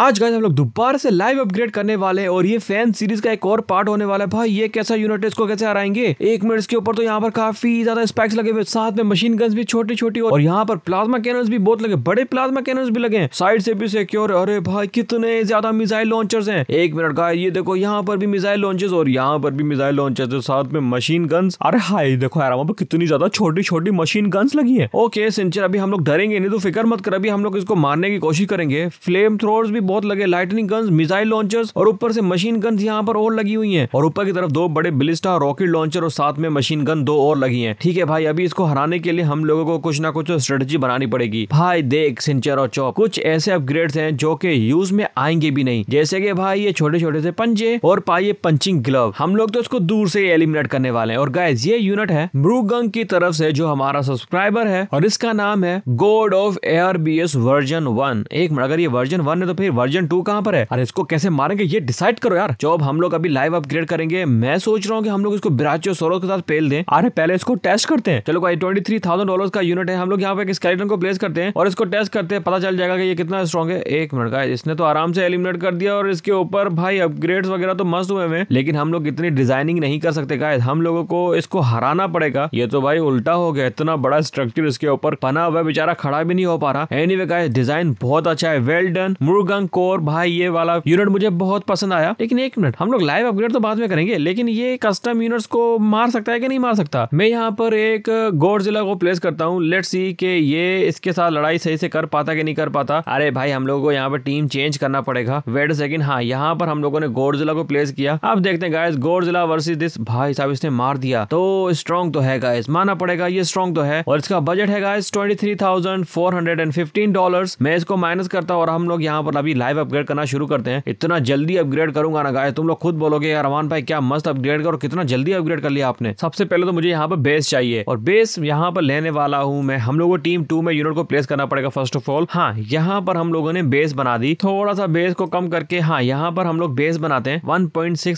आज गाइस हम लोग दोबारा से लाइव अपग्रेड करने वाले हैं और ये फैन सीरीज का एक और पार्ट होने वाला है भाई ये कैसा यूनिट इसको कैसे हराएंगे एक मिनट के ऊपर तो यहाँ पर काफी ज्यादा स्पैक्स लगे हुए साथ में मशीन गन्स भी छोटी छोटी और यहाँ पर प्लाज्मा कैनल्स भी बहुत लगे बड़े प्लाज्मा कैनल्स भी लगे साइड से भी सिक्योर अरे भाई कितने ज्यादा मिजाइल लॉन्चर्स है एक मिनट का ये देखो यहाँ पर भी मिसाइल लॉन्चेस और यहाँ पर भी मिसाइल लॉन्चेस है साथ में मशीन गन्स अरे हाई देखो यार वहाँ पर कितनी ज्यादा छोटी छोटी मशीन गन्स लगी है ओके सिंचर अभी हम लोग डरेंगे नहीं तो फिक्र मत कर अभी हम लोग इसको मारने की कोशिश करेंगे फ्लेम थ्रोर्स भी बहुत लगे लाइटनिंग गन्स मिसाइल लॉन्चर्स और ऊपर से मशीन गन्स यहाँ पर और लगी हुई है और ऊपर की तरफ दो बड़े बिलिस्टा रॉकेट लॉन्चर और साथ में मशीन गन दो और लगी है ठीक है भाई अभी इसको हराने के लिए हम लोगों को कुछ ना कुछ स्ट्रेटेजी बनानी पड़ेगी भाई देख सिंचर और चौक कुछ ऐसे अपग्रेड है जो के यूज में आएंगे भी नहीं जैसे की भाई ये छोटे छोटे से पंजे और पाई ये पंचिंग ग्लव हम लोग तो इसको दूर से एलिमिनेट करने वाले हैं और गाइज ये यूनिट है मृगंग की तरफ से जो हमारा सब्सक्राइबर है और इसका नाम है god of air B S version one एक अगर ये वर्जन वन है तो फिर वर्जन टू कहाँ पर है अरे इसको कैसे मारेंगे ये डिसाइड करो यार जॉब हम लोग अभी लाइव अपग्रेड करेंगे मैं सोच रहा हूँ की हम लोग इसको बिराचो सोरो के साथ पेल दें अरे पहले इसको टेस्ट करते हैं चलो भाई ट्वेंटी थ्री थाउजेंड डॉलर का यूनिट है हम लोग यहाँ पे स्केलेटन को प्लेस करते हैं और इसको टेस्ट करते हैं पता चल जाएगा कि ये कितना स्ट्रॉग है एक मिनट का इसने तो आराम से एलिमिनेट कर दिया और इसके ऊपर भाई अपग्रेड वगैरह तो मस्त हुए हैं लेकिन हम लोग इतनी डिजाइनिंग नहीं कर सकते गाइस हम लोगों को इसको हराना पड़ेगा ये तो भाई उल्टा हो गया इतना बड़ा स्ट्रक्चर इसके ऊपर पना हुआ बेचारा खड़ा भी नहीं हो पा रहा एनीवे anyway, गाइस डिजाइन बहुत अच्छा है वेल डन मुर्गा सैमसंग कोर भाई ये वाला यूनिट मुझे बहुत पसंद आया लेकिन एक मिनट हम लोग लाइव अपग्रेड तो बाद में करेंगे लेकिन ये कस्टम यूनिट्स को मार सकता है कि नहीं मार सकता मैं यहाँ पर एक गोर जिला को प्लेस करता हूँ लेट सी के ये इसके साथ लड़ाई सही से कर पाता कि नहीं कर पाता अरे भाई हम लोगों को यहाँ पर टीम चेंज करना पड़ेगा वेट सेकंड हाँ यहाँ पर हम लोगों ने गोर जिला को प्लेस किया अब देखते हैं गायस गोर जिला वर्सेस दिस भाई साहब इसने मार दिया तो स्ट्रॉन्ग तो है गायस माना पड़ेगा ये स्ट्रॉन्ग तो है और इसका बजट है guys twenty three thousand four hundred and fifteen dollar मैं इसको माइनस करता हूँ और हम लोग यहाँ पर अभी अभी लाइव अपग्रेड करना शुरू करते हैं इतना जल्दी अपग्रेड करूंगा ना गाय तुम लोग खुद बोलोगे यार अमान भाई क्या मस्त अपग्रेड करो कितना जल्दी अपग्रेड कर लिया आपने सबसे पहले तो मुझे यहाँ पर बेस चाहिए और बेस यहाँ पर लेने वाला हूँ मैं हम लोगों को टीम टू में यूनिट को प्लेस करना पड़ेगा फर्स्ट ऑफ ऑल हाँ यहाँ पर हम लोगों ने बेस बना दी थोड़ा सा बेस को कम करके हाँ यहाँ पर हम लोग बेस बनाते हैं वन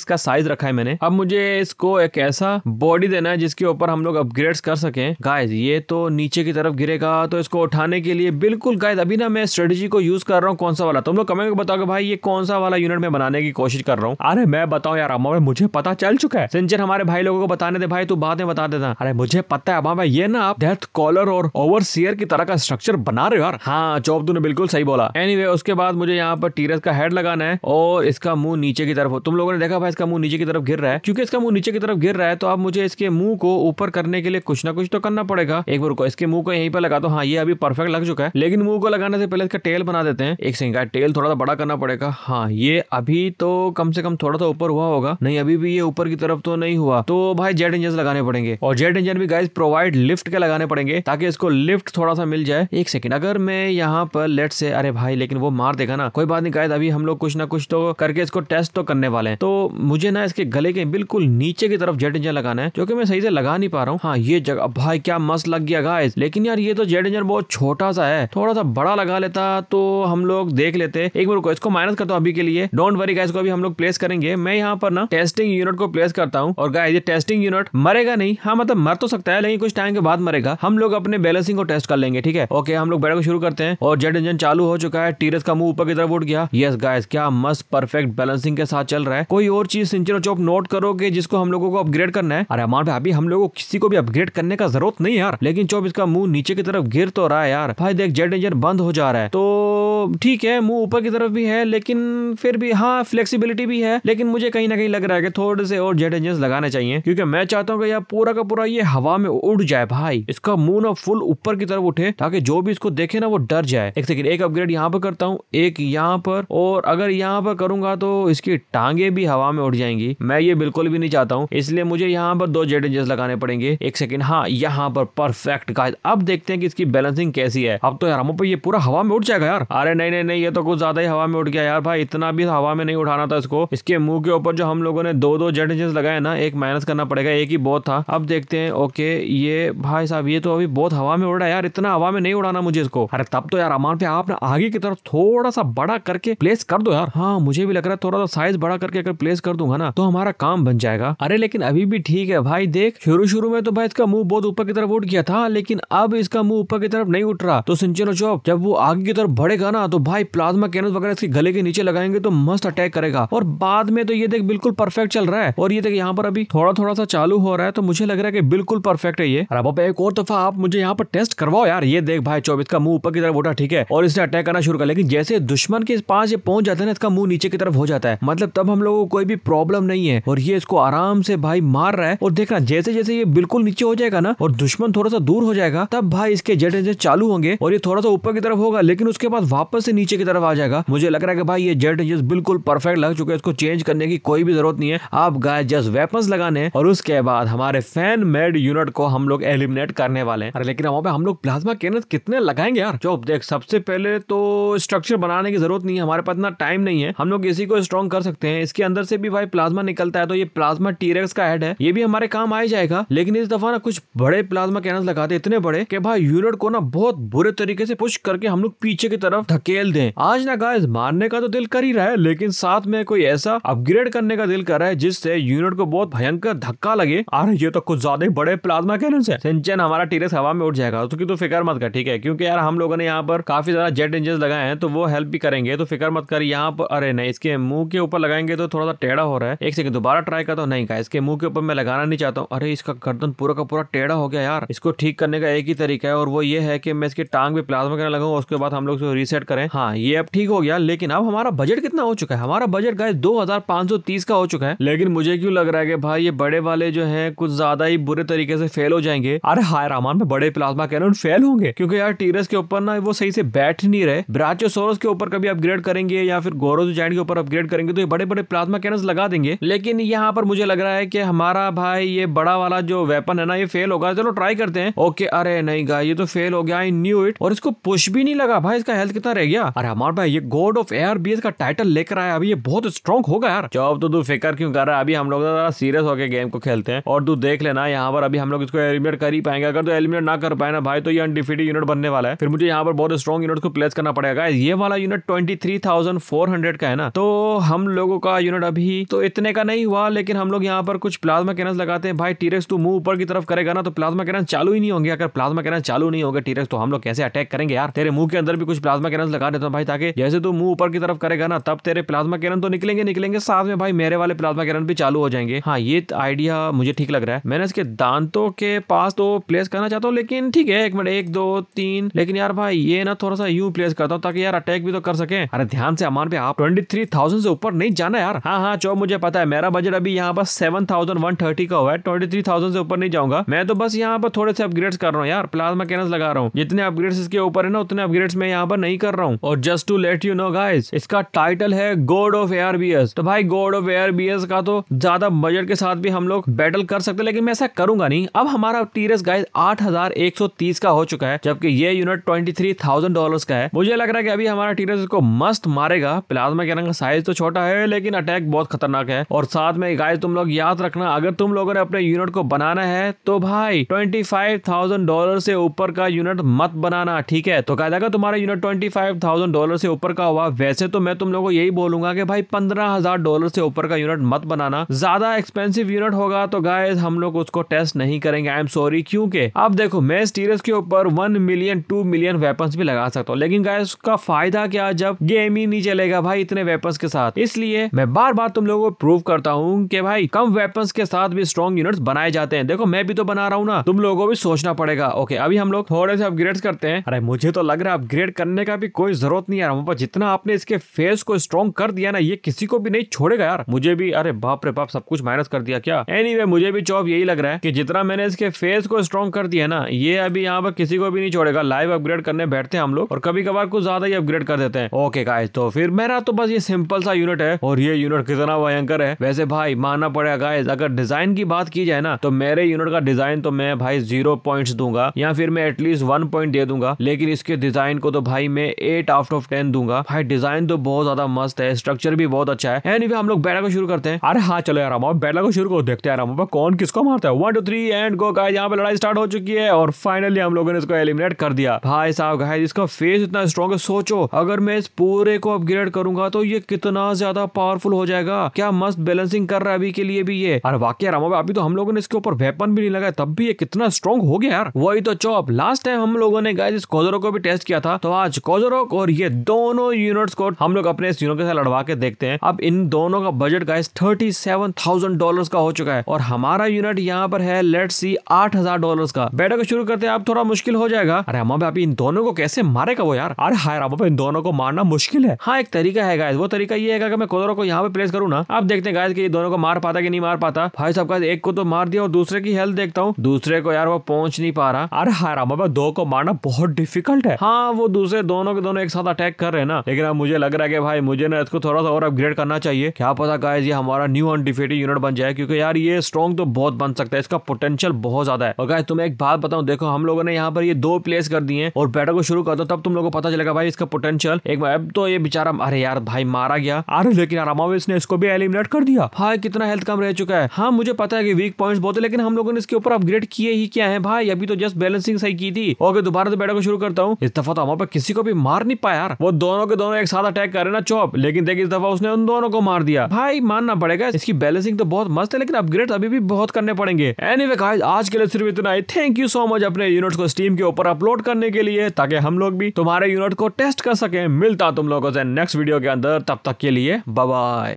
का साइज रखा है मैंने अब मुझे इसको एक ऐसा बॉडी देना है जिसके ऊपर हम लोग अपग्रेड कर सके गाइज ये तो नीचे की तरफ गिरेगा तो इसको उठाने के लिए बिल्कुल गाइज अभी ना मैं स्ट्रेटेजी को यूज कर रहा हूँ कौन सा वाला तुम लोग कमेंट में कि भाई ये कौन सा वाला यूनिट मैं बनाने की कोशिश कर रहा हूँ अरे मैं बताऊँ यार अम्मा मुझे पता चल चुका है सिंचर हमारे भाई लोगों को बताने दे भाई तू बाद में बता देता अरे मुझे पता है अम्मा ये ना आप डेथ कॉलर और ओवर सीयर की तरह का स्ट्रक्चर बना रहे हो यार हाँ चौबू ने बिल्कुल सही बोला एनी anyway, उसके बाद मुझे यहाँ पर टीरस का हेड लगाना है और इसका मुंह नीचे की तरफ हो तुम लोगों ने देखा भाई इसका मुंह नीचे की तरफ गिर रहा है क्योंकि इसका मुंह नीचे की तरफ गिर रहा है तो अब मुझे इसके मुंह को ऊपर करने के लिए कुछ ना कुछ तो करना पड़ेगा एक बार इसके मुंह को यहीं पर लगा दो हाँ ये अभी परफेक्ट लग चुका है लेकिन मुंह को लगाने से पहले इसका टेल बना देते हैं एक सिंह का टेल स्केल थोड़ा सा बड़ा करना पड़ेगा हाँ ये अभी तो कम से कम थोड़ा सा ऊपर हुआ होगा नहीं अभी भी ये ऊपर की तरफ तो नहीं हुआ तो भाई जेट इंजन लगाने पड़ेंगे और जेट इंजन भी गाइज प्रोवाइड लिफ्ट के लगाने पड़ेंगे ताकि इसको लिफ्ट थोड़ा सा मिल जाए एक सेकेंड अगर मैं यहाँ पर लेट से अरे भाई लेकिन वो मार देगा ना कोई बात नहीं गायद अभी हम लोग कुछ ना कुछ तो करके इसको टेस्ट तो करने वाले हैं तो मुझे ना इसके गले के बिल्कुल नीचे की तरफ जेट इंजन लगाना है जो कि मैं सही से लगा नहीं पा रहा हूँ हाँ ये जगह भाई क्या मस्त लग गया गाइज लेकिन यार ये तो जेट इंजन बहुत छोटा सा है थोड़ा सा बड़ा लगा लेता तो हम लोग देख लेते थे एक बार इसको माइनस करता हूँ अभी के लिए डोंट वरी गाइस को अभी हम लोग प्लेस करेंगे मैं यहाँ पर ना टेस्टिंग यूनिट को प्लेस करता हूँ और गाइस ये टेस्टिंग यूनिट मरेगा नहीं हाँ मतलब मर तो सकता है लेकिन कुछ टाइम के बाद मरेगा हम लोग अपने बैलेंसिंग को टेस्ट कर लेंगे ठीक है ओके हम लोग बैठक को शुरू करते हैं और जेट इंजन चालू हो चुका है टीरस का मुंह ऊपर की तरफ उठ गया यस गायस क्या मस्त परफेक्ट बैलेंसिंग के साथ चल रहा है कोई और चीज सिंचर चौप नोट करोगे जिसको हम लोगों को अपग्रेड करना है अरे हमारे अभी हम लोगों को किसी को भी अपग्रेड करने का जरूरत नहीं यार लेकिन चौप इसका मुंह नीचे की तरफ गिर तो रहा है यार भाई देख जेट इंजन बंद हो जा रहा है तो ठीक है मुंह ऊपर की तरफ भी है लेकिन फिर भी हाँ फ्लेक्सीबिलिटी भी है लेकिन मुझे कहीं ना कहीं लग रहा है कि थोड़े से और जेट इंजन लगाने चाहिए क्योंकि मैं चाहता हूँ कि यार पूरा का पूरा ये हवा में उड़ जाए भाई इसका मुंह ना फुल ऊपर की तरफ उठे ताकि जो भी इसको देखे ना वो डर जाए एक सेकंड एक अपग्रेड यहाँ पर करता हूँ एक यहाँ पर और अगर यहाँ पर करूंगा तो इसकी टांगे भी हवा में उड़ जाएंगी मैं ये बिल्कुल भी नहीं चाहता हूँ इसलिए मुझे यहाँ पर दो जेट इंजन लगाने पड़ेंगे एक सेकंड हाँ यहाँ पर परफेक्ट अब देखते हैं कि इसकी बैलेंसिंग कैसी है अब तो यार हम पर ये पूरा हवा में उड़ जाएगा यार अरे नहीं नहीं नहीं ये तो कुछ ज़्यादा ही हवा में उठ गया यार भाई इतना भी हवा में नहीं उठाना था इसको इसके मुंह के ऊपर जो हम लोगों ने दो दो जेट इंजन लगाए ना एक माइनस करना पड़ेगा एक ही बहुत था अब देखते हैं ओके ये भाई साहब ये तो अभी बहुत हवा में उड़ा यार इतना हवा में नहीं उड़ाना मुझे इसको अरे तब तो यार अमान पे आपने आगे की तरफ थोड़ा सा बड़ा करके प्लेस कर दो यार हाँ मुझे भी लग रहा है थोड़ा सा साइज बड़ा करके अगर प्लेस कर दूंगा ना तो हमारा काम बन जाएगा अरे लेकिन अभी भी ठीक है भाई देख शुरू शुरू में तो भाई इसका मुंह बहुत ऊपर की तरफ उठ गया था लेकिन अब इसका मुंह ऊपर की तरफ नहीं उठ रहा तो सिंचन जब वो आगे की तरफ बढ़ेगा ना तो भाई प्लाज्मा कैनन वगैरह इसके गले के नीचे लगाएंगे तो मस्त अटैक करेगा और बाद में तो ये देख बिल्कुल परफेक्ट चल रहा है और ये देख यहाँ पर अभी थोड़ा थोड़ा सा चालू हो रहा है तो मुझे लग रहा है कि बिल्कुल परफेक्ट है ये अब अब एक और दफा आप मुझे यहाँ पर टेस्ट करवाओ यार ये देख भाई चौबीस का मुंह ऊपर की तरफ उठा ठीक है और इसने अटैक करना शुरू कर लेकिन जैसे दुश्मन के पास ये पहुंच जाता है ना इसका मुंह नीचे की तरफ हो जाता है मतलब तब हम लोगों को कोई भी प्रॉब्लम नहीं है और ये इसको आराम से भाई मार रहा है और देखना जैसे जैसे ये बिल्कुल नीचे हो जाएगा ना और दुश्मन थोड़ा सा दूर हो जाएगा तब भाई इसके जेट इंजन चालू होंगे और ये थोड़ा सा ऊपर की तरफ होगा लेकिन उसके बाद वापस से नीचे की तरफ आ जाएगा मुझे लग रहा है कि भाई ये जेट इंजन बिल्कुल परफेक्ट लग चुके हैं इसको चेंज करने की कोई भी जरूरत नहीं है आप गाय जस्ट वेपन लगाने और उसके बाद हमारे फैन मेड यूनिट को हम लोग एलिमिनेट करने वाले हैं लेकिन वहाँ पे हम लोग प्लाज्मा कैनन कितने लगाएंगे यार जो देख सबसे पहले तो स्ट्रक्चर बनाने की जरूरत नहीं है हमारे पास इतना टाइम नहीं है हम लोग इसी को स्ट्रॉन्ग कर सकते हैं इसके अंदर से भी भाई प्लाज्मा निकलता है तो ये प्लाज्मा टीरेक्स का हेड है ये भी हमारे काम आ जाएगा लेकिन इस दफा ना कुछ बड़े प्लाज्मा कैनन लगाते इतने बड़े कि भाई यूनिट को ना बहुत बुरे तरीके से पुश करके हम लोग पीछे की तरफ धकेल दें आज आज ना गाइस मारने का तो दिल कर ही रहा है लेकिन साथ में कोई ऐसा अपग्रेड करने का दिल कर रहा है जिससे यूनिट को बहुत भयंकर धक्का लगे और ये तो कुछ ज्यादा बड़े प्लाज्मा कैनन है सिंचन हमारा टीरेस हवा में उठ जाएगा तो, तो फिक्र मत कर ठीक है क्योंकि यार हम लोगों ने यहाँ पर काफी ज्यादा जेट इंजन लगाए हैं तो वो हेल्प भी करेंगे तो फिक्र मत कर यहाँ पर अरे नहीं इसके मुंह के ऊपर लगाएंगे तो थोड़ा सा टेढ़ा हो रहा है एक सेकंड दोबारा ट्राई करता हूँ नहीं का इसके मुंह के ऊपर मैं लगाना नहीं चाहता हूँ अरे इसका गर्दन पूरा का पूरा टेढ़ा हो गया यार इसको ठीक करने का एक ही तरीका है और वो ये है कि मैं इसके टांग पे प्लाज्मा कैनन लगाऊ उसके बाद हम लोग रिसेट करें हाँ ये अब ठीक हो गया लेकिन अब हमारा बजट कितना हो चुका है हमारा बजट गाय दो का हो चुका है लेकिन मुझे क्यों लग रहा है कि भाई ये बड़े वाले जो है कुछ ज्यादा ही बुरे तरीके से फेल हो जाएंगे अरे हाय रामान में बड़े प्लाज्मा कैनन फेल होंगे क्योंकि यार टीरस के ऊपर ना वो सही से बैठ नहीं रहे ब्राचोसोरस के ऊपर कभी अपग्रेड करेंगे या फिर गोरोज जैंड के ऊपर अपग्रेड करेंगे तो ये बड़े बड़े प्लाज्मा कैनन लगा देंगे लेकिन यहाँ पर मुझे लग रहा है कि हमारा भाई ये बड़ा वाला जो वेपन है ना ये फेल होगा चलो ट्राई करते हैं ओके अरे नहीं गाय ये तो फेल हो गया आई न्यू इट और इसको पुश भी नहीं लगा भाई इसका हेल्थ कितना रह गया अरे हमारे भाई ये गॉड ऑफ एआरबीएस का टाइटल लेकर आया अभी ये बहुत स्ट्रॉन्ग होगा यार जॉब अच्छा, तो तू फिकर क्यों कर रहा है अभी हम लोग जरा सीरियस होकर गेम को खेलते हैं और तू देख लेना यहाँ पर अभी हम लोग इसको एलिमिनेट कर ही पाएंगे अगर तो एलिमिनेट ना कर पाए ना भाई तो ये अनडिफिटेड यूनिट बनने वाला है फिर मुझे यहाँ पर बहुत स्ट्रॉन्ग यूनिट को प्लेस करना पड़ेगा ये वाला unit twenty three thousand four hundred का है ना तो हम लोगों का यूनिट अभी तो इतने का नहीं हुआ लेकिन हम लोग यहाँ पर कुछ प्लाज्मा कैनस लगाते हैं भाई टीरेक्स तू मुंह ऊपर की तरफ करेगा ना तो प्लाज्मा कैनस चालू ही नहीं होंगे अगर प्लाज्मा कैनस चालू नहीं होगा टीरेक्स तो हम लोग कैसे अटैक करेंगे यार तेरे मुंह के अंदर भी कुछ प्लाज्मा कैनस लगा देता हूँ भाई ताकि जैसे तू मुंह ऊपर की तरफ करेगा ना तब तेरे प्लाज्मा किरण तो निकलेंगे निकलेंगे साथ में भाई मेरे वाले प्लाज्मा किरण भी चालू हो जाएंगे हाँ ये आइडिया मुझे ठीक लग रहा है मैंने इसके दांतों के पास तो प्लेस करना चाहता हूँ लेकिन ठीक है एक मिनट एक दो तीन लेकिन यार भाई ये ना थोड़ा सा यू प्लेस करता हूँ ताकि यार अटैक भी तो कर सके अरे ध्यान से अमान पे आप ट्वेंटी थ्री थाउजेंड से ऊपर नहीं जाना यार हाँ हाँ चो मुझे पता है मेरा बजट अभी यहाँ पर सेवन थाउजेंड वन थर्टी का हुआ है ट्वेंटी थ्री थाउजेंड से ऊपर नहीं जाऊंगा मैं तो बस यहाँ पर थोड़े से अपग्रेड्स कर रहा हूँ यार प्लाज्मा कैनस लगा रहा हूँ जितने अपग्रेड्स इसके ऊपर है ना उतने अपग्रेड्स मैं यहाँ पर नहीं कर रहा हूँ और just to let you know guys इसका टाइटल है गॉड ऑफ एयरबीएस तो भाई गॉड ऑफ एयरबीएस का तो ज्यादा बजट के साथ भी हम लोग बैटल कर सकते लेकिन मैं ऐसा करूंगा नहीं अब हमारा टीरस गाइस 8130 का हो चुका है जबकि ये unit twenty three thousand dollar का है मुझे लग रहा है कि अभी हमारा टीरस को मस्त मारेगा प्लाज्मा कैनन का साइज तो छोटा है लेकिन अटैक बहुत खतरनाक है और साथ में गाइस तुम लोग याद रखना अगर तुम लोगों ने अपने यूनिट को बनाना है तो भाई ट्वेंटी फाइव थाउजेंड डॉलर से ऊपर का यूनिट मत बनाना ठीक है तो गाइस अगर तुम्हारा unit twenty five thousand dollar से ऊपर का हुआ वैसे तो मैं तुम लोगों को यही बोलूंगा कि भाई पंद्रह हजार डॉलर से ऊपर का यूनिट मत बनाना ज्यादा एक्सपेंसिव यूनिट होगा तो गाय हम लोग उसको टेस्ट नहीं करेंगे आई एम सॉरी क्योंकि अब देखो मैं इस के ऊपर one million two million weapon भी लगा सकता हूँ लेकिन गाय उसका फायदा क्या जब गेम ही नहीं चलेगा भाई इतने वेपन के साथ इसलिए मैं बार बार तुम लोगों को प्रूव करता हूँ कि भाई कम वेपन के साथ भी स्ट्रॉन्ग यूनिट बनाए जाते हैं देखो मैं भी तो बना रहा हूँ ना तुम लोगों को भी सोचना पड़ेगा ओके अभी हम लोग थोड़े से अपग्रेड करते हैं अरे मुझे तो लग रहा है अपग्रेड करने का भी कोई जरूरत नहीं है पर जितना आपने इसके फेस को स्ट्रॉन्ग कर दिया ना ये किसी को भी नहीं छोड़ेगा यार मुझे भी अरे बाप रे बाप सब कुछ माइनस कर दिया क्या एनी anyway, मुझे भी चौप यही लग रहा है कि जितना मैंने इसके फेस को स्ट्रॉन्ग कर दिया ना ये अभी यहाँ पर किसी को भी नहीं छोड़ेगा लाइव अपग्रेड करने बैठते हैं हम लोग और कभी कभार कुछ ज्यादा ही अपग्रेड कर देते हैं ओके गाइस तो फिर मेरा तो बस ये सिंपल सा यूनिट है और ये यूनिट कितना भयंकर है वैसे भाई मानना पड़ेगा गाइस अगर डिजाइन की बात की जाए ना तो मेरे यूनिट का डिजाइन तो मैं भाई जीरो पॉइंट दूंगा या फिर मैं एटलीस्ट वन पॉइंट दे दूंगा लेकिन इसके डिजाइन को तो भाई मैं एट आउट ऑफ टेन दूंगा भाई डिजाइन तो बहुत ज्यादा मस्त है स्ट्रक्चर भी बहुत अच्छा है एनीवे हम लोग बैटल को शुरू करते हैं अरे हाँ चलो आराम हम बैटल को शुरू करो देखते हैं आराम कौन किसको मारता है one two three and go guys यहाँ पे लड़ाई स्टार्ट हो चुकी है और फाइनली हम लोगों ने इसको एलिमिनेट कर दिया भाई साहब गाय इसका फेस इतना स्ट्रॉन्ग है सोचो अगर मैं इस पूरे को अपग्रेड करूंगा तो ये कितना ज्यादा पावरफुल हो जाएगा क्या मस्त बैलेंसिंग कर रहा है अभी के लिए भी ये अरे वाकई आराम अभी तो हम लोगों ने इसके ऊपर वेपन भी नहीं लगाया तब भी ये कितना स्ट्रॉन्ग हो गया यार वही तो चौप लास्ट टाइम हम लोगों ने गाय इस कोजरो को भी टेस्ट किया था तो आज कोजरो और ये दो दोनों यूनिट्स को हम लोग अपने यूनिट के साथ लड़वा के देखते हैं अब इन दोनों का budget guys thirty seven thousand dollar का हो चुका है और हमारा यूनिट यहाँ पर है लेट सी आठ हजार डॉलर का बैठक को शुरू करते हैं अब थोड़ा मुश्किल हो जाएगा अरे हम अब इन दोनों को कैसे मारेगा वो यार अरे हायर अब इन दोनों को मारना मुश्किल है हाँ एक तरीका है गाइस वो तरीका ये है कि मैं कोदरों को यहाँ पे प्लेस करूँ ना अब देखते हैं गाइस कि दोनों को मार पाता कि नहीं मार पाता भाई साहब का एक को तो मार दिया और दूसरे की हेल्थ देखता हूँ दूसरे को यार वो पहुंच नहीं पा रहा अरे हायर अब दो को मारना बहुत डिफिकल्ट है हाँ वो दूसरे दोनों के दोनों एक साथ अटैक कर रहे हैं ना लेकिन अब मुझे लग रहा है कि भाई मुझे ना इसको थोड़ा सा और अपग्रेड करना चाहिए क्या पता गाइस ये हमारा न्यू अनडिफेटेड यूनिट बन जाए क्योंकि यार ये स्ट्रॉन्ग तो बहुत बन सकता है इसका पोटेंशियल बहुत ज्यादा है और गाइस तुम्हें एक बात बताऊं देखो हम लोगों ने यहाँ पर ये दो प्लेस कर दिए और बैटर को शुरू कर दो तब तुम लोग को पता चलेगा भाई इसका पोटेंशियल एक अब तो ये बेचारा अरे यार भाई मारा गया अरे लेकिन आरामाविस ने इसको भी एलिमिनेट कर दिया भाई कितना हेल्थ कम रह चुका है हाँ मुझे पता है कि वीक पॉइंट्स बहुत है लेकिन हम लोगों ने इसके ऊपर अपग्रेड किए ही क्या है भाई अभी तो जस्ट बैलेंसिंग सही की थी ओके दोबारा से बैटर को शुरू करता हूँ इस दफा तो हमारे किसी को भी मार नहीं पाया यार वो दोनों के दोनों एक साथ अटैक कर रहे ना चौप लेकिन देखिए इस दफा उसने उन दोनों को मार दिया भाई मानना पड़ेगा इसकी बैलेंसिंग तो बहुत मस्त है लेकिन अपग्रेड अभी भी बहुत करने पड़ेंगे एनी anyway, आज के लिए सिर्फ इतना ही थैंक यू सो मच अपने यूनिट को स्टीम के ऊपर अपलोड करने के लिए ताकि हम लोग भी तुम्हारे यूनिट को टेस्ट कर सके मिलता तुम लोगों से नेक्स्ट वीडियो के अंदर तब तक के लिए बाय